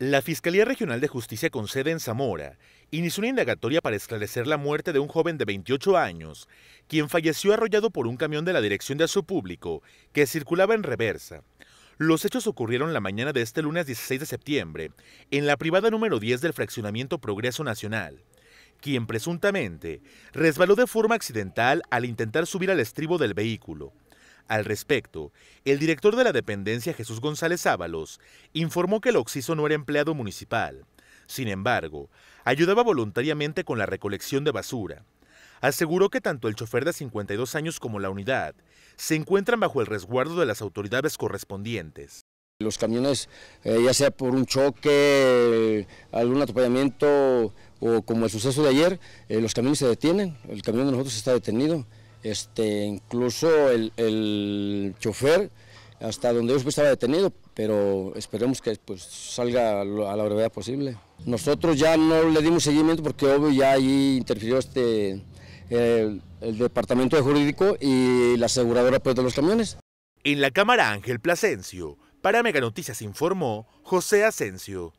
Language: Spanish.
La Fiscalía Regional de Justicia con sede en Zamora inició una indagatoria para esclarecer la muerte de un joven de 28 años, quien falleció arrollado por un camión de la Dirección de su Público que circulaba en reversa. Los hechos ocurrieron la mañana de este lunes 16 de septiembre, en la privada número 10 del fraccionamiento Progreso Nacional, quien presuntamente resbaló de forma accidental al intentar subir al estribo del vehículo. Al respecto, el director de la dependencia Jesús González Ábalos informó que el Oxiso no era empleado municipal. Sin embargo, ayudaba voluntariamente con la recolección de basura. Aseguró que tanto el chofer de 52 años como la unidad se encuentran bajo el resguardo de las autoridades correspondientes. Los camiones, eh, ya sea por un choque, algún atropellamiento o como el suceso de ayer, eh, los camiones se detienen, el camión de nosotros está detenido. Este, incluso el, chofer, hasta donde yo estaba detenido, pero esperemos que pues, salga a la brevedad posible. Nosotros ya no le dimos seguimiento porque obvio ya ahí interfirió este, el, departamento de jurídico y la aseguradora pues, de los camiones. En la cámara Ángel Plasencio, para Mega Noticias informó José Asencio.